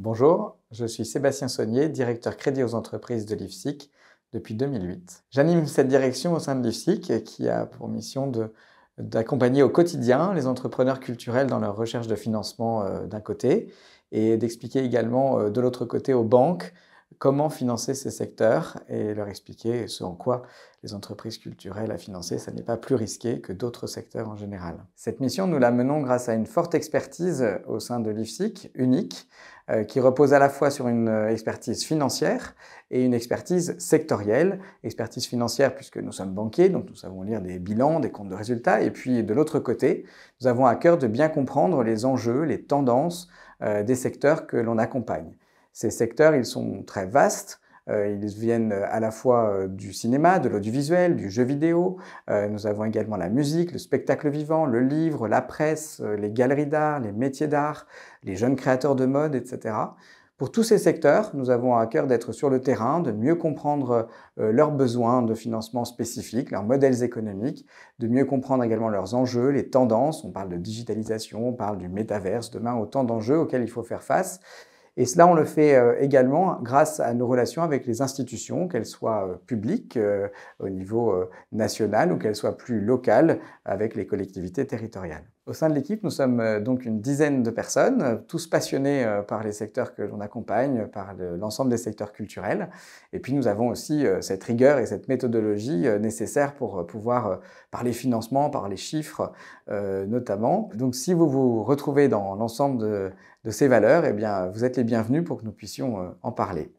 Bonjour, je suis Sébastien Saunier, directeur crédit aux entreprises de l'IFSIC depuis 2008. J'anime cette direction au sein de l'IFSIC qui a pour mission d'accompagner au quotidien les entrepreneurs culturels dans leur recherche de financement euh, d'un côté et d'expliquer également euh, de l'autre côté aux banques comment financer ces secteurs et leur expliquer ce en quoi les entreprises culturelles à financer, ça n'est pas plus risqué que d'autres secteurs en général. Cette mission, nous la menons grâce à une forte expertise au sein de l'IFSIC, unique, euh, qui repose à la fois sur une euh, expertise financière et une expertise sectorielle. Expertise financière puisque nous sommes banquiers, donc nous savons lire des bilans, des comptes de résultats, et puis de l'autre côté, nous avons à cœur de bien comprendre les enjeux, les tendances euh, des secteurs que l'on accompagne. Ces secteurs, ils sont très vastes. Euh, ils viennent euh, à la fois euh, du cinéma, de l'audiovisuel, du jeu vidéo. Nous avons également la musique, le spectacle vivant, le livre, la presse, les galeries d'art, les métiers d'art, les jeunes créateurs de mode, etc. Pour tous ces secteurs, nous avons à cœur d'être sur le terrain, de mieux comprendre leurs besoins de financement spécifiques, leurs modèles économiques, de mieux comprendre également leurs enjeux, les tendances. On parle de digitalisation, on parle du métaverse. Demain, autant d'enjeux auxquels il faut faire face. Et cela, on le fait euh, également grâce à nos relations avec les institutions, qu'elles soient euh, publiques euh, au niveau national ou qu'elles soient plus locales avec les collectivités territoriales. Au sein de l'équipe, nous sommes donc une dizaine de personnes, tous passionnés par les secteurs que l'on accompagne, par l'ensemble des secteurs culturels. Et puis nous avons aussi cette rigueur et cette méthodologie nécessaire pour pouvoir, par les financements, par les chiffres notamment. Donc si vous vous retrouvez dans l'ensemble de, ces valeurs, et eh bien, vous êtes bienvenue pour que nous puissions euh, en parler.